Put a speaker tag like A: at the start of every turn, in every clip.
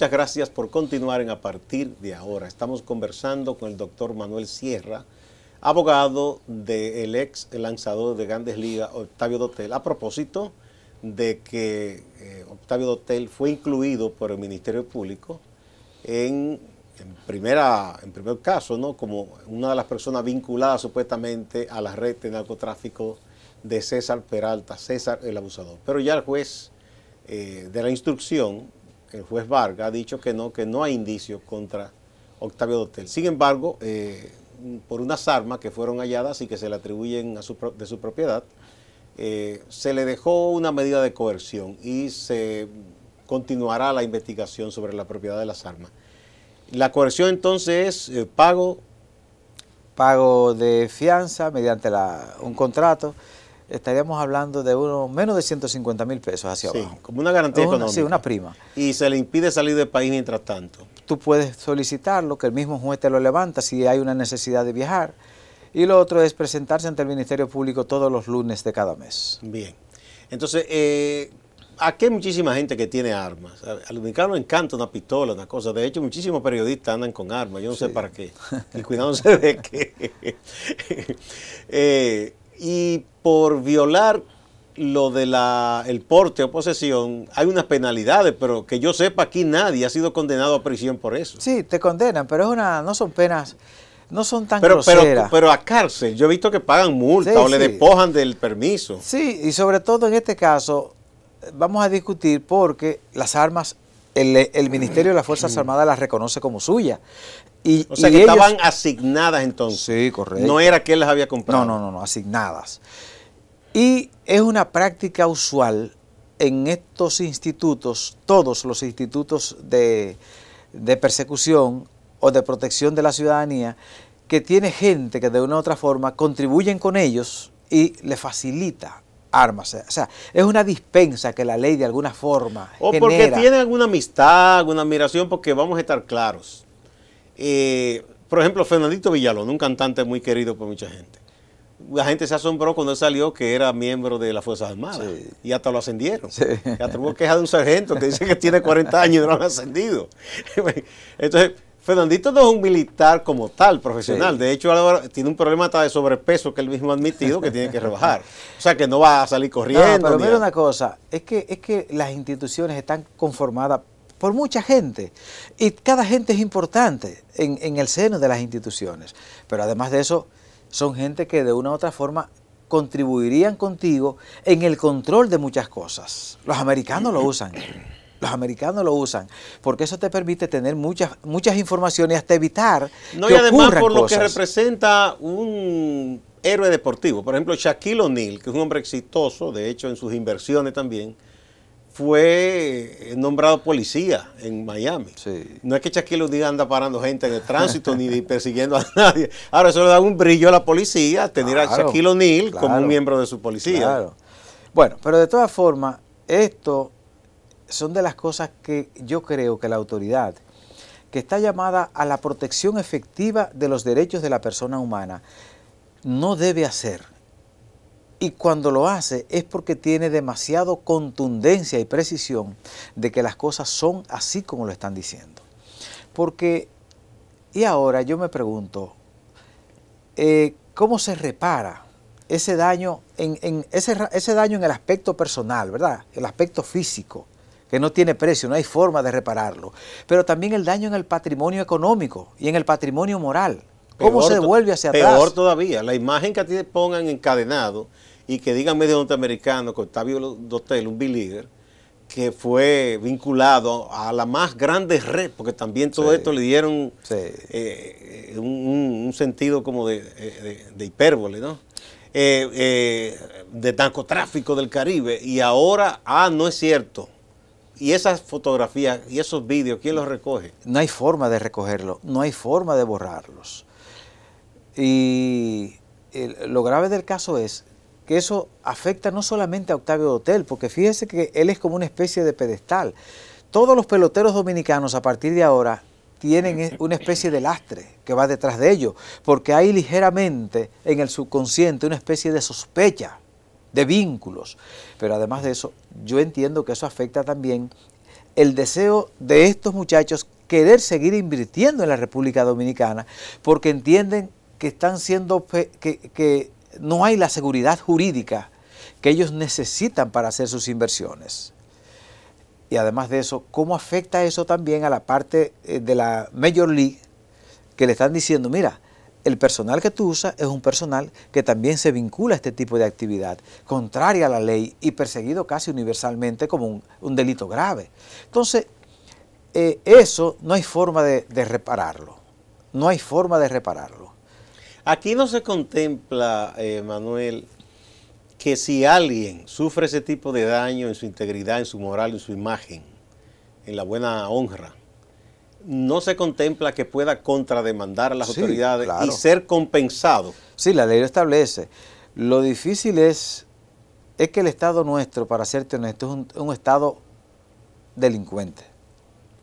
A: Muchas gracias por continuar en A partir de ahora. Estamos conversando con el doctor Manuel Sierra, abogado del ex lanzador de Grandes Ligas, Octavio Dotel, a propósito de que eh, Octavio Dotel fue incluido por el Ministerio Público en, primera, en primer caso, ¿no? como una de las personas vinculadas supuestamente a la red de narcotráfico de César Peralta, César el abusador. Pero ya el juez eh, de la instrucción el juez Vargas ha dicho que no, que no hay indicios contra Octavio Dotel. Sin embargo, eh, por unas armas que fueron halladas y que se le atribuyen a su, de su propiedad, eh, se le dejó una medida de coerción y se continuará la investigación sobre la propiedad de las armas. La coerción entonces es eh, pago.
B: Pago de fianza mediante un contrato estaríamos hablando de uno menos de 150 mil pesos hacia sí, abajo. como una garantía económica. Sí, una prima.
A: Y se le impide salir del país mientras tanto.
B: Tú puedes solicitarlo, que el mismo juez te lo levanta si hay una necesidad de viajar. Y lo otro es presentarse ante el Ministerio Público todos los lunes de cada mes. Bien.
A: Entonces, eh, aquí hay muchísima gente que tiene armas. Al dominicano encanta una pistola, una cosa. De hecho, muchísimos periodistas andan con armas. Yo no sé para qué. Y cuidándose de qué. eh, y por violar lo de la, el porte o posesión, hay unas penalidades, pero que yo sepa aquí nadie ha sido condenado a prisión por eso.
B: Sí, te condenan, pero es una, no
A: son penas,
B: no son tan pero, Pero,
A: a cárcel, yo he visto que pagan multa o le despojan del permiso.
B: Sí, y sobre todo en este caso vamos a discutir porque las armas, el, el Ministerio de las Fuerzas mm. Armadas las reconoce como suyas o sea, que estaban asignadas entonces. Sí, correcto. No era que él las había comprado. No, no, no, no, asignadas. Y es una práctica usual en estos institutos, todos los institutos de, persecución o de protección de la ciudadanía, que tiene gente que de una u otra forma contribuyen con ellos y le facilita armas. O sea, es una dispensa que la ley de alguna forma. O porque tiene
A: alguna amistad, alguna admiración, porque vamos a estar claros. Eh, por ejemplo, Fernandito Villalón, un cantante muy querido por mucha gente. La gente se asombró cuando salió que era miembro de las Fuerzas Armadas y hasta lo ascendieron. Ya tuvo queja de un sargento que dice que tiene 40 años y no lo han ascendido. Entonces, Fernandito no es un militar como tal, profesional. De hecho, ahora tiene un problema de sobrepeso que él mismo ha admitido que tiene que rebajar. O sea, que no va a salir corriendo. No, pero mira una
B: cosa, es que, es que las instituciones están conformadas por mucha gente. Y cada gente es importante en, el seno de las instituciones. Pero además de eso, son gente que de una u otra forma contribuirían contigo en el control de muchas cosas. Los americanos lo usan. Los americanos lo usan, porque eso te permite tener muchas, muchas informaciones hasta evitar. No, y además por lo que
A: representa un héroe deportivo. Por ejemplo, Shaquille O'Neal, que es un hombre exitoso, de hecho en sus inversiones también, fue eh, nombrado policía en Miami. No es que Shaquille O'Neal anda parando gente en el tránsito ni persiguiendo a nadie. Ahora, eso le da un brillo a la policía, tener a Shaquille O'Neal como un miembro de su policía. Claro.
B: Bueno, pero de todas formas, esto son de las cosas que yo creo que la autoridad, que está llamada a la protección efectiva de los derechos de la persona humana, no debe hacer. Y cuando lo hace es porque tiene demasiado contundencia y precisión de que las cosas son así como lo están diciendo. Porque, y ahora yo me pregunto, eh, ¿cómo se repara ese daño en, ese, daño en el aspecto personal, ¿verdad? El aspecto físico, que no tiene precio, no hay forma de repararlo. Pero también el daño en el patrimonio económico y en el patrimonio moral. ¿Cómo se devuelve hacia atrás? Peor
A: todavía, la imagen que a ti te pongan encadenado y que digan medio norteamericano que Octavio Dotel, un believer, que fue vinculado a la más grande red, porque también todo esto le dieron eh, un, sentido como de, eh, hipérbole, ¿no? Eh, de narcotráfico del Caribe, y ahora, ah, no es cierto. Y esas fotografías y esos vídeos, ¿quién los recoge?
B: No hay forma de recogerlos, no hay forma de borrarlos. Y lo grave del caso es que eso afecta no solamente a Octavio Dotel, porque fíjese que él es como una especie de pedestal. Todos los peloteros dominicanos a partir de ahora tienen una especie de lastre que va detrás de ellos, porque hay ligeramente en el subconsciente una especie de sospecha, de vínculos. Pero además de eso, yo entiendo que eso afecta también el deseo de estos muchachos querer seguir invirtiendo en la República Dominicana, porque entienden que están siendo, que no hay la seguridad jurídica que ellos necesitan para hacer sus inversiones. Y además de eso, ¿cómo afecta eso también a la parte eh, de la Major League que le están diciendo, mira, el personal que tú usas es un personal que también se vincula a este tipo de actividad, contraria a la ley y perseguido casi universalmente como un, delito grave. Entonces, eh, eso no hay forma de repararlo, no hay forma de repararlo.
A: Aquí no se contempla, eh, Manuel, que si alguien sufre ese tipo de daño en su integridad, en su moral, en su imagen, en la buena honra, no se contempla que pueda contrademandar a las autoridades y ser
B: compensado. Sí, la ley lo establece. Lo difícil es, es que el Estado nuestro, para serte honesto, es un, un Estado delincuente.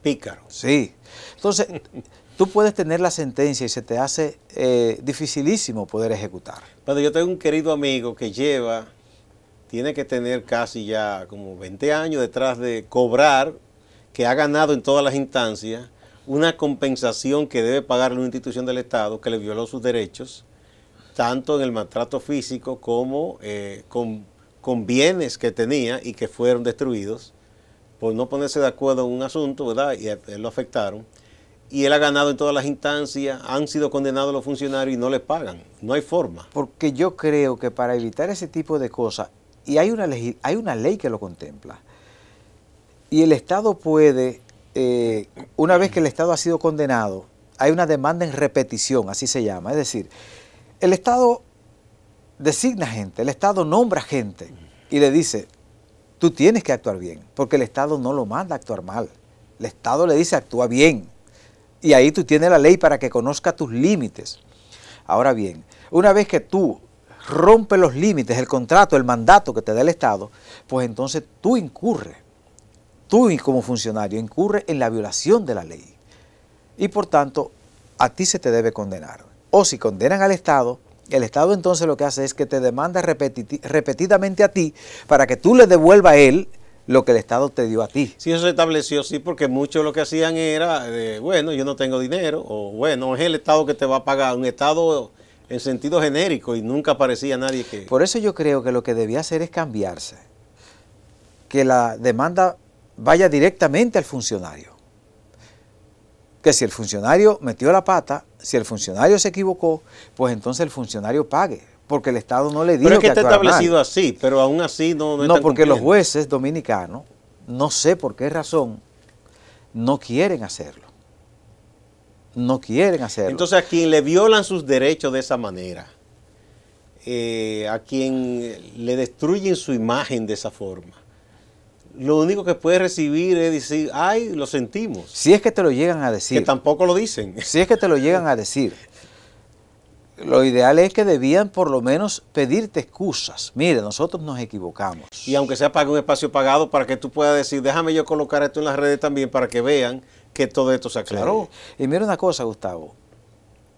B: Pícaro. Sí. Entonces, Tú puedes tener la sentencia y se te hace eh, dificilísimo poder ejecutar.
A: Bueno, yo tengo un querido amigo que lleva, tiene que tener casi ya como 20 años detrás de cobrar, que ha ganado en todas las instancias, una compensación que debe pagarle una institución del Estado que le violó sus derechos, tanto en el maltrato físico como eh, con, con bienes que tenía y que fueron destruidos por no ponerse de acuerdo en un asunto, ¿verdad? Y él lo afectaron y él ha ganado en todas las instancias, han sido condenados los
B: funcionarios y no les pagan. No hay forma. Porque yo creo que para evitar ese tipo de cosas, y hay una, ley, hay una ley que lo contempla, y el Estado puede, eh, una vez que el Estado ha sido condenado, hay una demanda en repetición, así se llama. Es decir, el Estado designa gente, el Estado nombra gente y le dice, tú tienes que actuar bien, porque el Estado no lo manda a actuar mal. El Estado le dice, actúa bien y ahí tú tienes la ley para que conozca tus límites. Ahora bien, una vez que tú rompes los límites, el contrato, el mandato que te da el Estado, pues entonces tú incurres, tú como funcionario incurres en la violación de la ley. Y por tanto, a ti se te debe condenar. O si condenan al Estado, el Estado entonces lo que hace es que te demanda repetidamente a ti para que tú le devuelva a él lo que el Estado te dio a ti.
A: Sí, eso se estableció, sí, porque muchos lo que hacían era, eh, bueno, yo no tengo dinero, o bueno, es el Estado que te va a pagar, un Estado en sentido genérico y nunca aparecía nadie que...
B: Por eso yo creo que lo que debía hacer es cambiarse, que la demanda vaya directamente al funcionario. Que si el funcionario metió la pata, si el funcionario se equivocó, pues entonces el funcionario pague, porque el Estado no le dijo Pero es que, está establecido
A: así, pero aún así no... No, no porque los
B: jueces dominicanos, no sé por qué razón, no quieren hacerlo. No quieren hacerlo.
A: Entonces a quien le violan sus derechos de esa manera, eh, a quien le destruyen su imagen de esa forma, lo único que puede recibir es decir, ay,
B: lo sentimos. Si es que te lo llegan a decir. Que tampoco lo dicen. Si es que te lo llegan a decir. lo ideal es que debían por lo menos pedirte excusas. Mire, nosotros nos equivocamos.
A: Y aunque sea para un espacio pagado, para que tú puedas decir, déjame yo colocar esto en las redes también para que vean que todo esto
B: se aclaró. Claro. Y mira una cosa, Gustavo.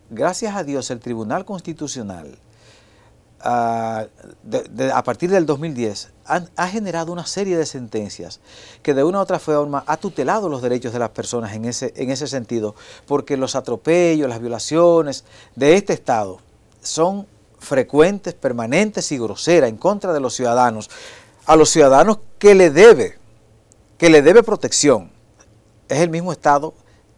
B: Gracias a Dios, el Tribunal Constitucional a partir del 2010, ha generado una serie de sentencias que de una u otra forma ha tutelado los derechos de las personas en ese, en ese sentido, porque los atropellos, las violaciones de este Estado son frecuentes, permanentes y groseras en contra de los ciudadanos, a los ciudadanos que le debe, que le debe protección. Es el mismo Estado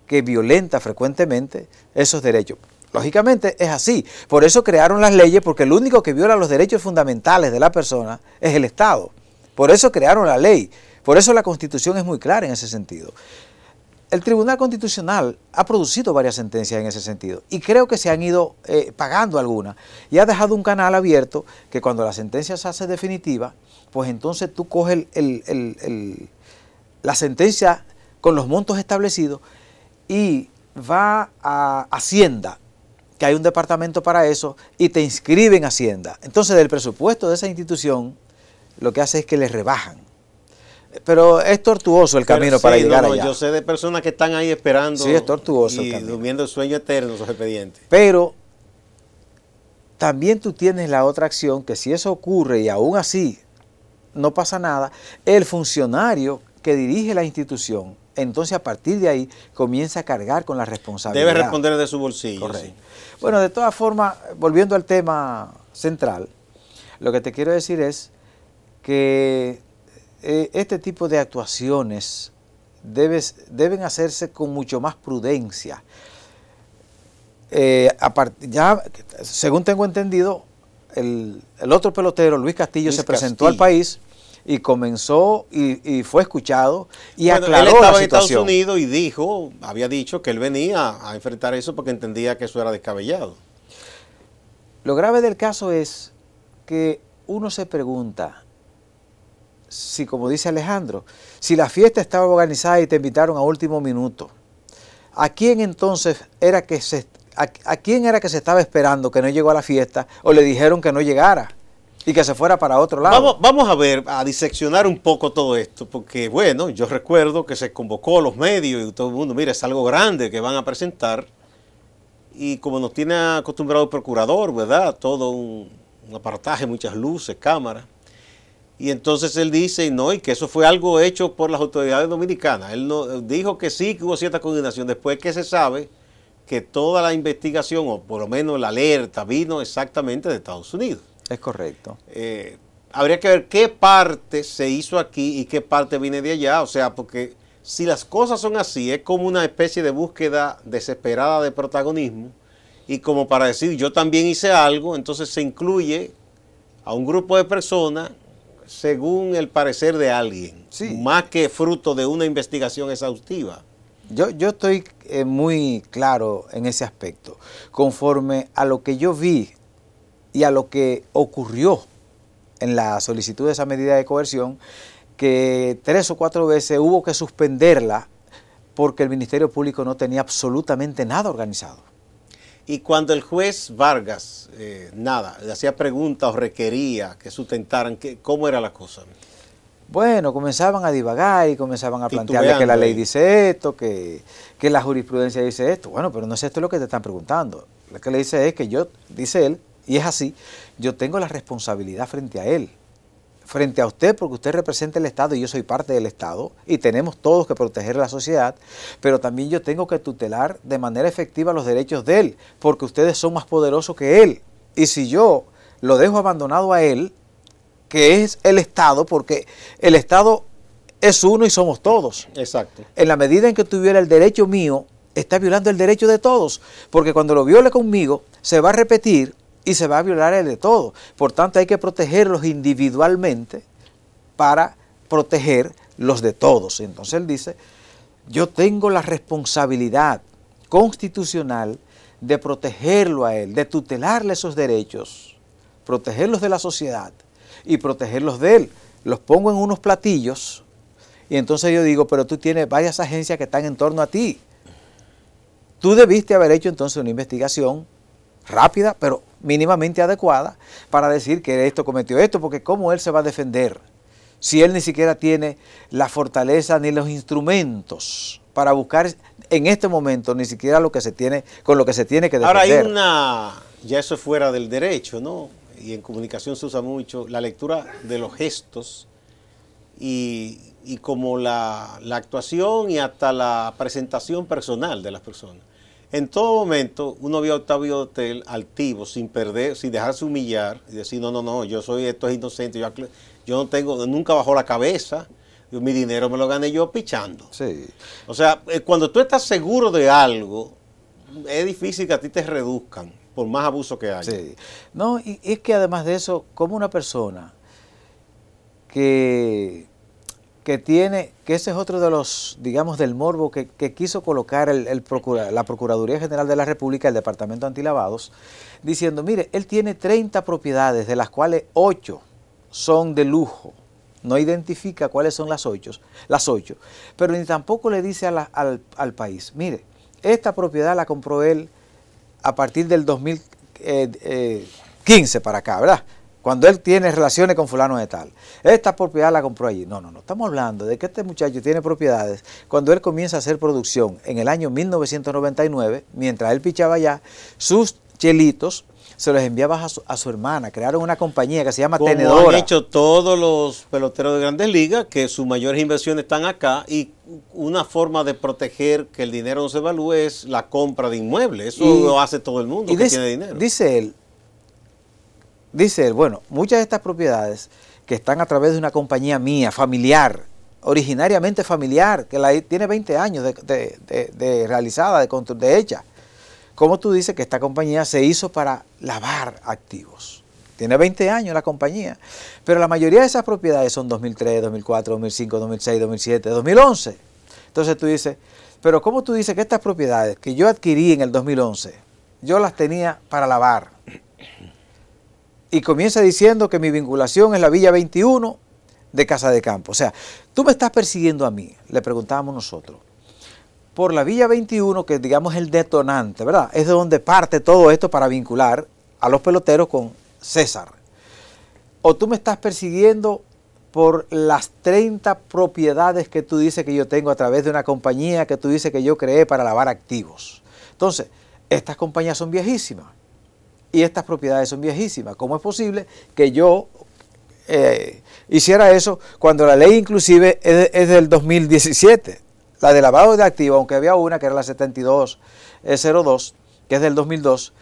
B: que violenta frecuentemente esos derechos. Lógicamente es así. Por eso crearon las leyes, porque el único que viola los derechos fundamentales de la persona es el Estado. Por eso crearon la ley. Por eso la Constitución es muy clara en ese sentido. El Tribunal Constitucional ha producido varias sentencias en ese sentido y creo que se han ido eh, pagando algunas y ha dejado un canal abierto que cuando la sentencia se hace definitiva, pues entonces tú coges la sentencia con los montos establecidos y va a Hacienda que hay un departamento para eso y te inscriben en Hacienda. Entonces del presupuesto de esa institución lo que hace es que le rebajan. Pero es tortuoso el camino para llegar allá. Yo
A: sé de personas que están ahí esperando. Sí, es tortuoso. Y durmiendo el sueño eterno esos expedientes.
B: Pero también tú tienes la otra acción que si eso ocurre y aún así no pasa nada, el funcionario que dirige la institución entonces a partir de ahí comienza a cargar con la responsabilidad. Debe responder
A: de su bolsillo. Correcto.
B: Bueno, de todas formas, volviendo al tema central, lo que te quiero decir es que eh, este tipo de actuaciones deben hacerse con mucho más prudencia. Eh, ya, según tengo entendido, el, otro pelotero, Luis Castillo, se presentó al país y comenzó y, fue escuchado y aclaró él estaba en Estados
A: Unidos y dijo, había dicho que él venía a enfrentar eso porque entendía que eso era descabellado.
B: Lo grave del caso es que uno se pregunta si, como dice Alejandro, si la fiesta estaba organizada y te invitaron a último minuto, ¿a quién entonces era que se, era que se estaba esperando que no llegó a la fiesta o le dijeron que no llegara? Y que se fuera para otro lado.
A: Vamos, a ver, a diseccionar un poco todo esto, porque bueno, yo recuerdo que se convocó a los medios y todo el mundo, mira, es algo grande que van a presentar. Y como nos tiene acostumbrado el procurador, ¿verdad? Todo un, un apartaje, muchas luces, cámaras. Y entonces él dice, no, y que eso fue algo hecho por las autoridades dominicanas. Él no, dijo que sí, que hubo cierta coordinación. Después que se sabe que toda la investigación, o por lo menos la alerta, vino exactamente de Estados Unidos.
B: Es correcto.
A: Eh, habría que ver qué parte se hizo aquí y qué parte viene de allá, o sea, porque si las cosas son así, es como una especie de búsqueda desesperada de protagonismo y como para decir yo también hice algo, entonces se incluye a un grupo de personas según el parecer de alguien, más que fruto de una investigación exhaustiva.
B: Yo, yo estoy eh, muy claro en ese aspecto. Conforme a lo que yo vi y a lo que ocurrió en la solicitud de esa medida de coerción, que tres o cuatro veces hubo que suspenderla porque el Ministerio Público no tenía absolutamente nada organizado. Y cuando el
A: juez Vargas, eh, nada, le hacía preguntas o requería que sustentaran, que, ¿cómo
B: era la cosa? Bueno, comenzaban a divagar y comenzaban a plantearle que la ley dice esto, que, que la jurisprudencia dice esto. Bueno, pero no es esto lo que te están preguntando. Lo que le dice es que yo, dice él, y es así, yo tengo la responsabilidad frente a él, frente a usted porque usted representa el Estado y yo soy parte del Estado y tenemos todos que proteger la sociedad, pero también yo tengo que tutelar de manera efectiva los derechos de él porque ustedes son más poderosos que él. Y si yo lo dejo abandonado a él, que es el Estado, porque el Estado es uno y somos todos. Exacto. En la medida en que tuviera el derecho mío, está violando el derecho de todos, porque cuando lo viole conmigo, se va a repetir y se va a violar el de todos. Por tanto, hay que protegerlos individualmente para proteger los de todos. Entonces él dice, yo tengo la responsabilidad constitucional de protegerlo a él, de tutelarle esos derechos, protegerlos de la sociedad y protegerlos de él. Los pongo en unos platillos y entonces yo digo, pero tú tienes varias agencias que están en torno a ti. Tú debiste haber hecho entonces una investigación rápida, pero mínimamente adecuada, para decir que esto cometió esto, porque cómo él se va a defender si él ni siquiera tiene la fortaleza ni los instrumentos para buscar en este momento ni siquiera lo que se tiene, con lo que se tiene que defender. Ahora hay
A: una, ya eso es fuera del derecho, ¿no? Y en comunicación se usa mucho la lectura de los gestos y, como la actuación y hasta la presentación personal de las personas. En todo momento uno vio a Octavio Hotel altivo, sin perder, sin dejarse humillar y decir, no, no, no, yo soy, esto es inocente, yo, no tengo, nunca bajó la cabeza, mi dinero me lo gané yo pichando. Sí. O sea, eh, cuando tú estás seguro de algo, es difícil que a ti te reduzcan, por
B: más abuso que haya. Sí. No, y es que además de eso, como una persona que que tiene, que ese es otro de los, digamos, del morbo que, quiso colocar el, la Procuraduría General de la República, el Departamento Antilavados, diciendo, mire, él tiene 30 propiedades, de las cuales 8 son de lujo, no identifica cuáles son las 8, las ocho pero ni tampoco le dice al, al, país, mire, esta propiedad la compró él a partir del 2015 eh, eh, para acá, ¿verdad? cuando él tiene relaciones con fulano de tal. Esta propiedad la compró allí. No, no, no. Estamos hablando de que este muchacho tiene propiedades. Cuando él comienza a hacer producción en el año 1999, mientras él pichaba allá, sus chelitos se los enviaba a su, a su hermana. Crearon una compañía que se llama Tenedor. lo han
A: hecho todos los peloteros de grandes ligas, que sus mayores inversiones están acá y una forma de proteger que el dinero no se evalúe es la compra de inmuebles. Eso lo hace todo el mundo que tiene dinero.
B: Dice él, Dice él, bueno, muchas de estas propiedades que están a través de una compañía mía, familiar, originariamente familiar, que la, tiene 20 años de, realizada de, realizada, de, hecha. Como tú dices que esta compañía se hizo para lavar activos? Tiene 20 años la compañía, pero la mayoría de esas propiedades son 2003, 2004, 2005, 2006, 2007, 2011. Entonces tú dices, pero ¿cómo tú dices que estas propiedades que yo adquirí en el 2011, yo las tenía para lavar? y comienza diciendo que mi vinculación es la Villa 21 de Casa de Campo. O sea, tú me estás persiguiendo a mí, le preguntábamos nosotros, por la Villa 21, que digamos el detonante, ¿verdad? Es de donde parte todo esto para vincular a los peloteros con César. O tú me estás persiguiendo por las 30 propiedades que tú dices que yo tengo a través de una compañía que tú dices que yo creé para lavar activos. Entonces, estas compañías son viejísimas y estas propiedades son viejísimas. ¿Cómo es posible que yo eh, hiciera eso cuando la ley inclusive es, del 2017? La de lavado de activos, aunque había una que era la 7202, eh, que es del 2002,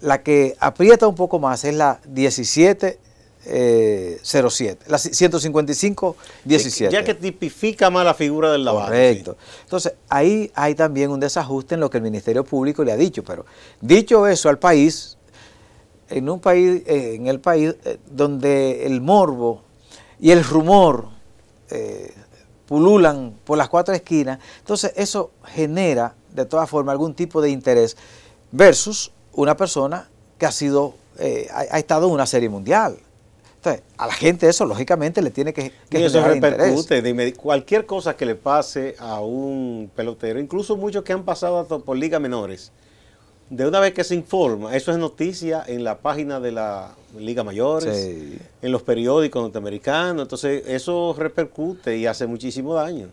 B: la que aprieta un poco más es la 17 07, eh, la 155 17. Ya que tipifica más la figura del lavado. Correcto. Entonces, ahí hay también un desajuste en lo que el Ministerio Público le ha dicho, pero dicho eso al país, en un país, eh, en el país eh, donde el morbo y el rumor eh, pululan por las cuatro esquinas, entonces eso genera de todas formas algún tipo de interés versus una persona que ha sido, ha, estado en una serie mundial. Entonces, a la gente eso lógicamente le tiene que, que y eso repercute,
A: cualquier cosa que le pase a un pelotero, incluso muchos que han pasado por ligas menores, de una vez que se informa, eso es noticia en la página de la Liga Mayores, en los periódicos norteamericanos, entonces eso repercute y hace muchísimo daño.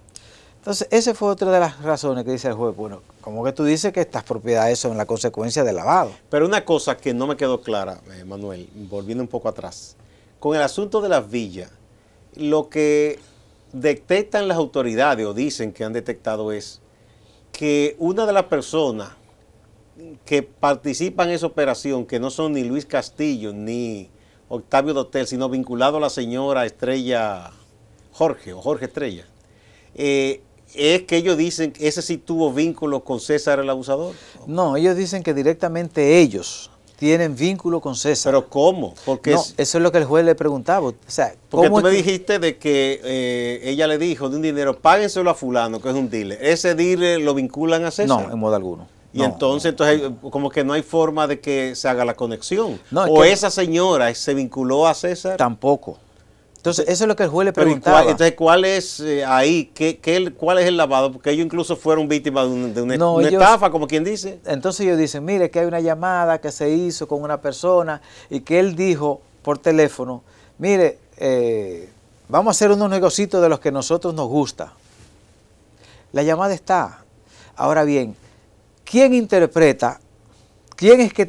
B: Entonces, esa fue otra de las razones que dice el juez. Bueno, como que tú dices que estas propiedades son la consecuencia del lavado.
A: Pero una cosa que no me quedó clara, eh, Manuel, volviendo un poco atrás, con el asunto de las villas, lo que detectan las autoridades o dicen que han detectado es que una de las personas que participan en esa operación, que no son ni Luis Castillo ni Octavio Dotel, sino vinculado a la señora Estrella Jorge o Jorge Estrella, eh, es que ellos dicen que ese sí tuvo vínculo con César el abusador.
B: No, ellos dicen que directamente ellos tienen vínculo con César. ¿Pero cómo? Porque eso es lo que el juez le preguntaba. O sea, porque ¿cómo tú me
A: dijiste de que eh, ella le dijo de un dinero, páguenselo a fulano, que es un dealer. ¿Ese dealer lo vinculan a César?
B: No, en modo alguno. Y
A: entonces, entonces como que no hay forma de que se haga la
B: conexión. o esa
A: señora se vinculó a César.
B: Tampoco. Entonces, eso es lo que el juez le preguntaba.
A: entonces, ¿cuál es eh, ahí? Qué, qué, ¿Cuál es el lavado? Porque ellos incluso fueron víctimas de, una, estafa,
B: como quien dice. Entonces ellos dicen, mire, que hay una llamada que se hizo con una persona y que él dijo por teléfono, mire, eh, vamos a hacer unos negocitos de los que nosotros nos gusta. La llamada está. Ahora bien, ¿quién interpreta? ¿Quién es que,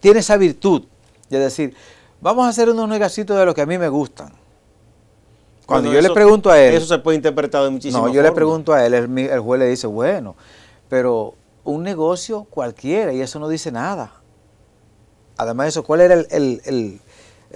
B: tiene esa virtud? de decir, vamos a hacer unos negacitos de lo que a mí me gustan. Cuando, yo le pregunto a él... Eso se puede interpretar de muchísimas No, yo le pregunto a él, el, juez le dice, bueno, pero un negocio cualquiera y eso no dice nada. Además de eso, ¿cuál era el,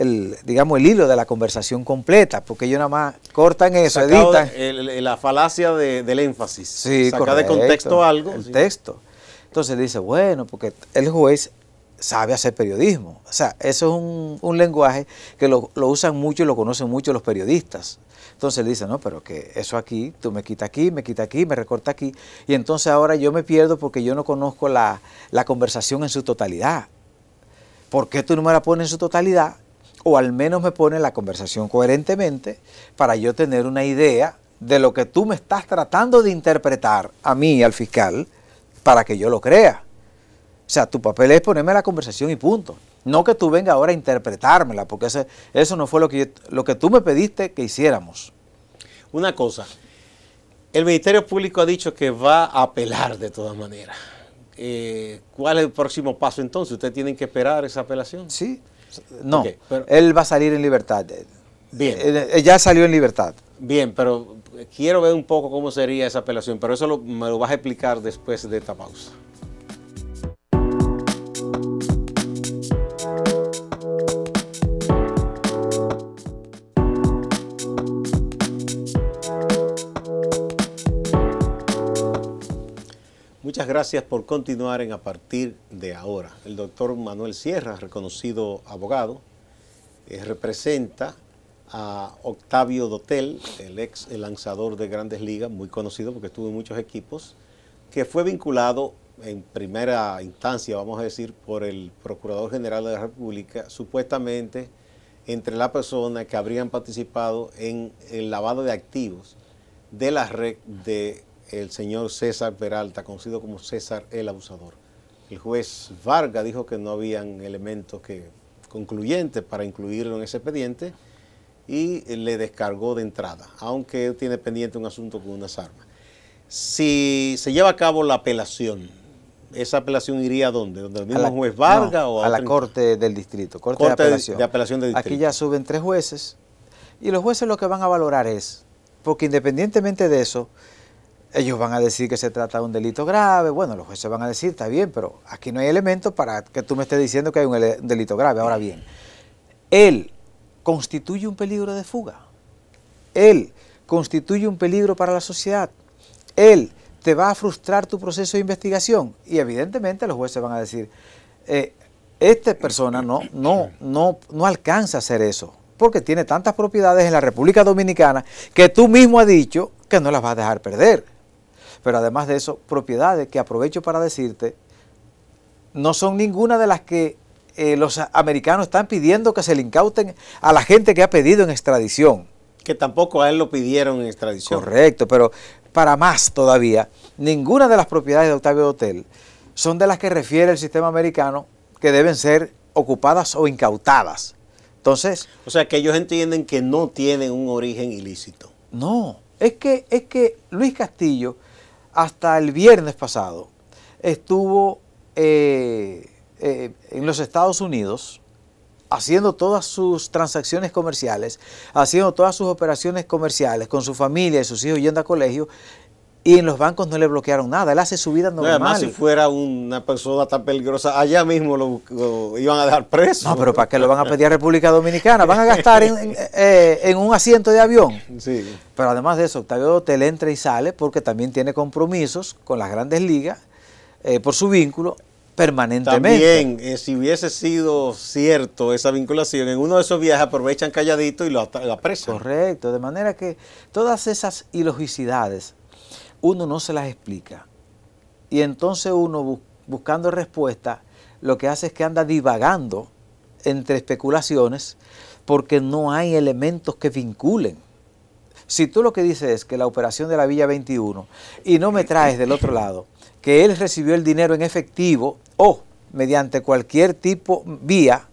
B: el, digamos, el hilo de la conversación completa, porque ellos nada más cortan eso, editan.
A: la falacia del énfasis. Sí, Saca de contexto algo. El
B: texto. Entonces dice, bueno, porque el juez sabe hacer periodismo. O sea, eso es un, lenguaje que lo, usan mucho y lo conocen mucho los periodistas. Entonces dice no, pero que eso aquí, tú me quitas aquí, me quitas aquí, me recorta aquí. Y entonces ahora yo me pierdo porque yo no conozco la, la conversación en su totalidad. ¿Por qué tú no me la pones en su totalidad? o al menos me pone la conversación coherentemente para yo tener una idea de lo que tú me estás tratando de interpretar a mí, al fiscal, para que yo lo crea. O sea, tu papel es ponerme la conversación y punto. No que tú vengas ahora a interpretármela, porque eso no fue lo que, lo que tú me pediste que hiciéramos.
A: Una cosa, el Ministerio Público ha dicho que va a apelar de todas maneras. Eh, ¿Cuál es el próximo paso entonces? ¿Ustedes tienen que esperar esa apelación? Sí,
B: no, él va a salir en libertad. Bien. ella eh, eh, ya salió en libertad.
A: Bien, pero quiero ver un poco cómo sería esa apelación, pero eso me lo vas a explicar después de esta pausa. gracias por continuar en A partir de ahora. El doctor Manuel Sierra, reconocido abogado, eh, representa a Octavio Dotel, el ex lanzador de grandes ligas, muy conocido porque estuvo en muchos equipos, que fue vinculado en primera instancia, vamos a decir, por el Procurador General de la República, supuestamente entre las personas que habrían participado en el lavado de activos de la red de el señor César Peralta, conocido como César el Abusador. El juez Varga dijo que no habían elementos que, concluyentes para incluirlo en ese expediente y le descargó de entrada, aunque tiene pendiente un asunto con unas armas. Si se lleva a cabo la apelación, ¿esa apelación iría a dónde? ¿Donde el mismo juez Varga o a, la
B: Corte del Distrito? Corte, de, apelación. de, Distrito. Aquí ya suben tres jueces y los jueces lo que van a valorar es, porque independientemente de eso, ellos van a decir que se trata de un delito grave, bueno, los jueces van a decir, está bien, pero aquí no hay elementos para que tú me estés diciendo que hay un delito grave. Ahora bien, él constituye un peligro de fuga, él constituye un peligro para la sociedad, él te va a frustrar tu proceso de investigación y evidentemente los jueces van a decir, eh, esta persona no, no, no, no alcanza a hacer eso porque tiene tantas propiedades en la República Dominicana que tú mismo has dicho que no las vas a dejar perder. Pero además de eso, propiedades que aprovecho para decirte, no son ninguna de las que eh, los americanos están pidiendo que se le incauten a la gente que ha pedido en extradición. Que tampoco
A: a él lo pidieron en extradición.
B: Correcto, pero para más todavía, ninguna de las propiedades de Octavio Hotel son de las que refiere el sistema americano que deben ser ocupadas o incautadas. Entonces. O sea que ellos entienden que no tienen un origen ilícito. No, es que, es que Luis Castillo hasta el viernes pasado estuvo eh, eh, en los Estados Unidos haciendo todas sus transacciones comerciales, haciendo todas sus operaciones comerciales con su familia y sus hijos yendo a colegio y en los bancos no le bloquearon nada, él hace su vida normal. No, además, si
A: fuera una persona tan
B: peligrosa, allá mismo lo, iban a dejar preso. No, pero ¿para qué lo van a pedir a República Dominicana? Van a gastar eh, en, un asiento de avión. Sí. Pero además de eso, Octavio Dotel entra y sale porque también tiene compromisos con las grandes ligas eh, por su vínculo permanentemente. También,
A: eh, si hubiese sido cierto esa vinculación, en uno de esos viajes aprovechan calladito y lo,
B: lo apresan. Correcto, de manera que todas esas ilogicidades uno no se las explica. Y entonces uno buscando respuesta, lo que hace es que anda divagando entre especulaciones porque no hay elementos que vinculen. Si tú lo que dices es que la operación de la Villa 21 y no me traes del otro lado que él recibió el dinero en efectivo o mediante cualquier tipo vía,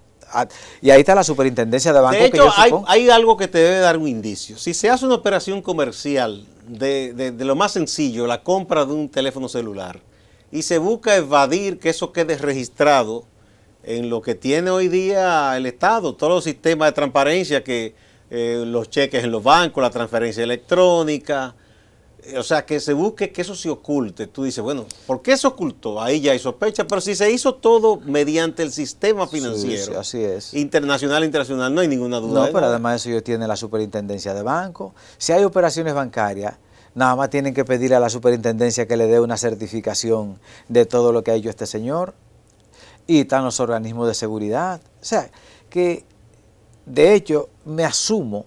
B: y ahí está la superintendencia de banco hay,
A: hay algo que te debe dar un indicio. Si se hace una operación comercial de, lo más sencillo, la compra de un teléfono celular, y se busca evadir que eso quede registrado en lo que tiene hoy día el Estado, todos los sistemas de transparencia que eh, los cheques en los bancos, la transferencia electrónica, o sea, que se busque que eso se oculte. Tú dices, bueno, ¿por qué se ocultó? Ahí ya hay sospecha, pero si se hizo todo mediante el sistema financiero. Sí, así es. Internacional, internacional, no hay ninguna duda. No, pero
B: además eso yo tiene la superintendencia de banco. Si hay operaciones bancarias, nada más tienen que pedir a la superintendencia que le dé una certificación de todo lo que ha hecho este señor. Y están los organismos de seguridad. O sea, que de hecho me asumo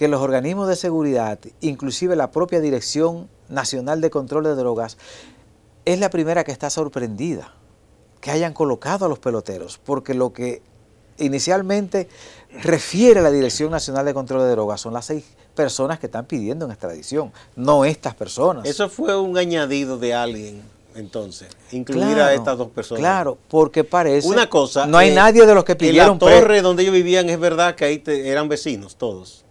B: que los organismos de seguridad, inclusive la propia Dirección Nacional de Control de Drogas, es la primera que está sorprendida que hayan colocado a los peloteros, porque lo que inicialmente refiere la Dirección Nacional de Control de Drogas son las seis personas que están pidiendo en extradición, no estas personas. Eso
A: fue un añadido de alguien, entonces, incluir a estas dos personas. Claro,
B: porque parece... Una cosa... No hay nadie de los que pidieron... En la torre
A: donde ellos vivían es verdad que ahí eran vecinos todos.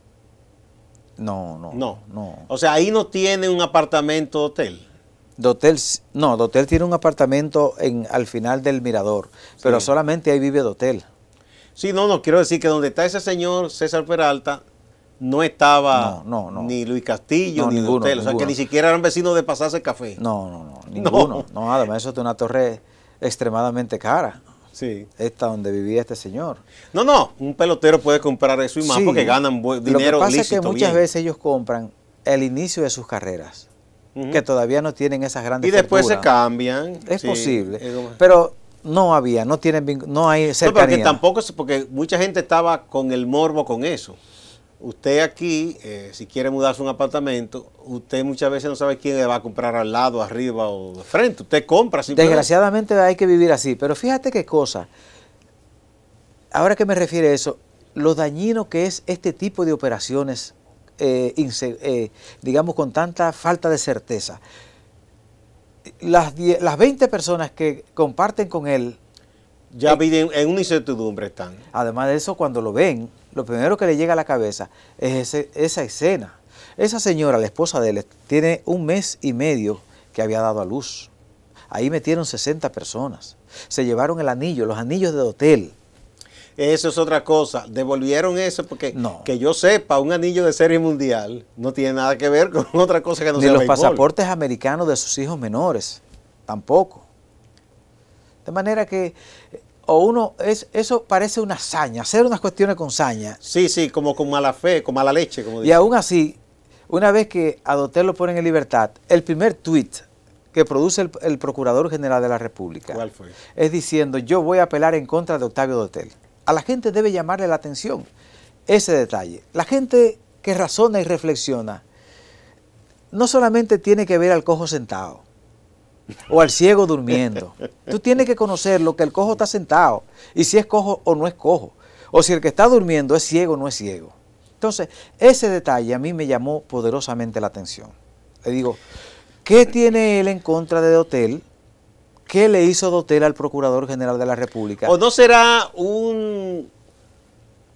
B: No, no. No.
A: O sea, ahí no tiene
B: un apartamento de hotel. De hotel, no, de hotel tiene un apartamento en, al final del mirador, pero solamente ahí vive de hotel. Sí, no, no, quiero decir que donde está ese
A: señor César Peralta no estaba ni Luis Castillo, ni ninguno, hotel, o sea que ni siquiera
B: eran vecinos de pasarse café. No, no, no, ninguno. No, además eso es una torre extremadamente cara. Sí. Esta donde vivía este señor. No, no, un pelotero puede comprar
A: eso y más porque ganan buen dinero. Lo que pasa es que muchas
B: veces ellos compran el inicio de sus carreras, que todavía no tienen esas grandes Y después se cambian. Es posible. Pero no había, no tienen no hay cercanía.
A: que porque mucha gente estaba con el morbo con eso. Usted aquí, eh, si quiere mudarse un apartamento, usted muchas veces no sabe quién le va a comprar al lado, arriba o de frente. Usted compra simplemente.
B: Desgraciadamente hay que vivir así. Pero fíjate qué cosa. Ahora que me refiere a eso, lo dañino que es este tipo de operaciones, eh, eh, digamos, con tanta falta de certeza. Las, las 20 personas que comparten con él ya viven en una incertidumbre están. Además de eso, cuando lo ven, lo primero que le llega a la cabeza es esa escena. Esa señora, la esposa de él, tiene un mes y medio que había dado a luz. Ahí metieron 60 personas. Se llevaron el anillo, los anillos de hotel.
A: Eso es otra cosa. Devolvieron eso porque que yo sepa, un anillo de serie mundial no tiene nada que ver con otra cosa que no Ni sea los pasaportes
B: americanos de sus hijos menores, tampoco. De manera que o uno es eso parece una saña hacer unas cuestiones con saña.
A: Sí, sí, como con mala fe, con mala leche, como Y aún
B: así, una vez que a Dotel lo ponen en libertad, el primer tuit que produce el, Procurador General de la República ¿Cuál fue? es diciendo yo voy a apelar en contra de Octavio Dotel. A la gente debe llamarle la atención ese detalle. La gente que razona y reflexiona no solamente tiene que ver al cojo sentado, o al ciego durmiendo. Tú tienes que conocer lo que el cojo está sentado y si es cojo o no es cojo, o si el que está durmiendo es ciego o no es ciego. Entonces, ese detalle a mí me llamó poderosamente la atención. Le digo, ¿qué tiene él en contra de Dotel? ¿Qué le hizo Dotel al Procurador General de la República? ¿O no
A: será un,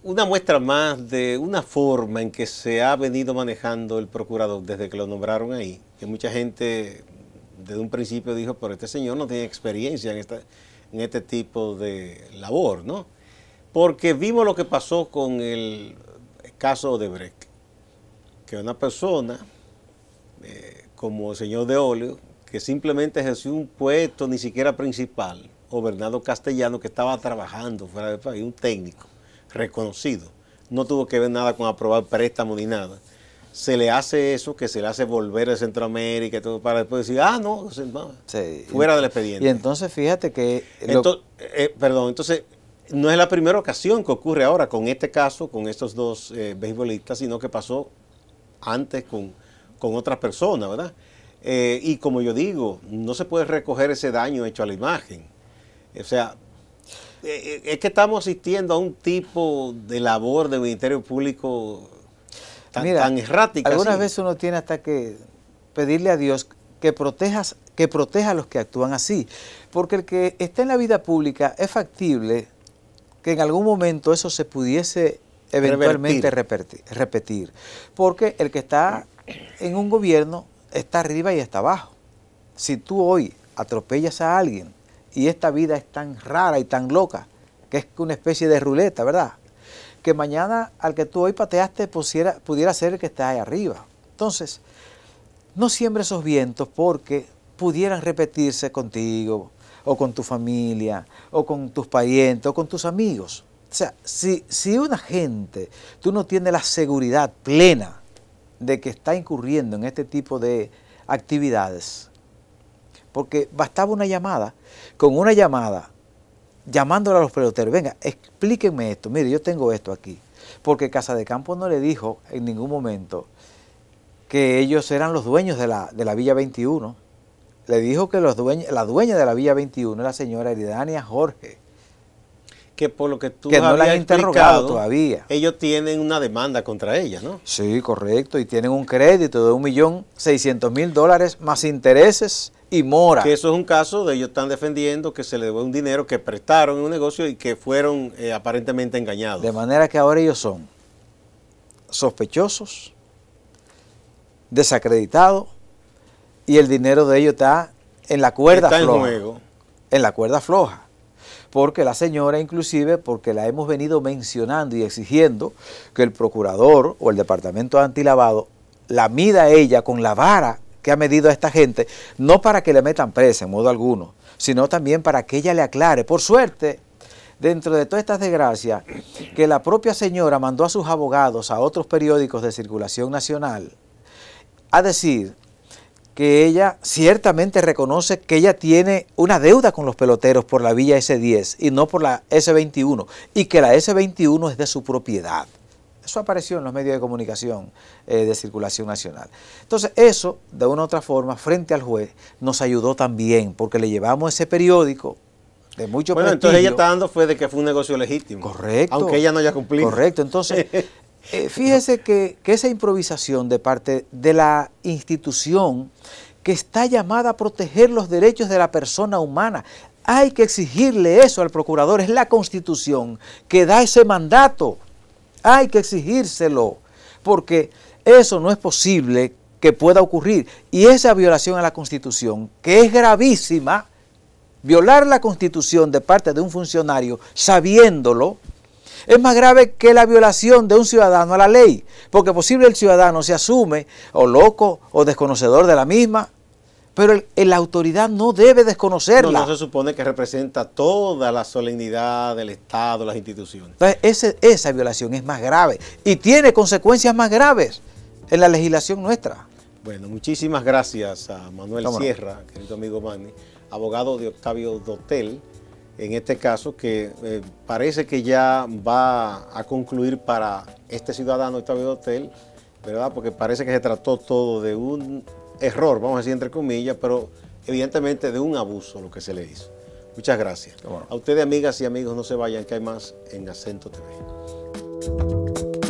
A: una muestra más de una forma en que se ha venido manejando el Procurador desde que lo nombraron ahí? Que mucha gente desde un principio dijo, pero este señor no tiene experiencia en, este tipo de labor, ¿no? Porque vimos lo que pasó con el caso de Breck, que una persona eh, como el señor de Olio, que simplemente ejerció un puesto ni siquiera principal, o Bernardo Castellano, que estaba trabajando fuera del país, un técnico reconocido, no tuvo que ver nada con aprobar préstamo ni nada se le hace eso, que se le hace volver a Centroamérica y todo, para después decir, ah, no, pues, fuera del expediente. Y
B: entonces fíjate que...
A: Eh, perdón, entonces no es la primera ocasión que ocurre ahora con este caso, con estos dos eh, beisbolistas, sino que pasó antes con, con otras personas, ¿verdad? Eh, y como yo digo, no se puede recoger ese daño hecho a la imagen. O sea, es que estamos asistiendo a un tipo de labor del Ministerio Público tan, Mira, errática. Algunas
B: veces uno tiene hasta que pedirle a Dios que, protejas, que proteja a los que actúan así, porque el que está en la vida pública es factible que en algún momento eso se pudiese eventualmente repetir porque el que está en un gobierno está arriba y está abajo. Si tú hoy atropellas a alguien y esta vida es tan rara y tan loca, que es una especie de ruleta, ¿verdad? que mañana al que tú hoy pateaste pudiera ser el que está ahí arriba. Entonces, no siembre esos vientos porque pudieran repetirse contigo o con tu familia o con tus parientes o con tus amigos. O sea, si, si una gente, tú no tienes la seguridad plena de que está incurriendo en este tipo de actividades, porque bastaba una llamada, con una llamada llamándole a los peloteros, venga, explíquenme esto, mire, yo tengo esto aquí. Porque Casa de Campo no le dijo en ningún momento que ellos eran los dueños de la, de la Villa 21. Le dijo que los dueños, la dueña de la Villa 21 es la señora Eridania Jorge. Que por lo que tú que no la interrogado todavía. Ellos tienen una demanda contra ella, ¿no? Sí, correcto. Y tienen un crédito de 1.600.000 dólares más intereses y Mora. Que eso es un caso de ellos están defendiendo que se le dio un
A: dinero que prestaron en un negocio y que fueron eh, aparentemente engañados.
B: De manera que ahora ellos son sospechosos, desacreditados y el dinero de ellos está en la cuerda floja. está En, juego. en la cuerda floja. Porque la señora, inclusive, porque la hemos venido mencionando y exigiendo que el procurador o el departamento antilavado la mida ella con la vara que ha medido a esta gente, no para que le metan presa en modo alguno, sino también para que ella le aclare. Por suerte, dentro de todas estas desgracias, que la propia señora mandó a sus abogados a otros periódicos de circulación nacional a decir que ella ciertamente reconoce que ella tiene una deuda con los peloteros por la Villa S10 y no por la S21 y que la S21 es de su propiedad apareció en los medios de comunicación eh, de circulación nacional. Entonces, eso, de una u otra forma, frente al juez, nos ayudó también, porque le llevamos ese periódico de mucho Bueno, entonces ella está
A: dando fue de que fue un negocio legítimo.
B: Correcto. Aunque ella no haya cumplido. Correcto. Entonces, eh, fíjese que, que esa improvisación de parte de la institución que está llamada a proteger los derechos de la persona humana, hay que exigirle eso al procurador. Es la constitución que da ese mandato. Hay que exigírselo, porque eso no es posible que pueda ocurrir. Y esa violación a la Constitución, que es gravísima, violar la Constitución de parte de un funcionario sabiéndolo, es más grave que la violación de un ciudadano a la ley, porque posible el ciudadano se asume o loco o desconocedor de la misma, pero la autoridad no debe desconocerla. No, no, se
A: supone que representa toda la solemnidad del Estado, las instituciones.
B: Entonces, esa violación es más grave y tiene consecuencias más graves en la legislación nuestra.
A: Bueno, muchísimas gracias a Manuel Sierra, querido amigo Manny, abogado de Octavio Dotel, en este caso que eh, parece que ya va a concluir para este ciudadano Octavio Dotel, ¿verdad? Porque parece que se trató todo de un error, vamos a decir entre comillas, pero evidentemente de un abuso lo que se le hizo. Muchas gracias. A ustedes, amigas y amigos, no se vayan, que hay más en Acento TV.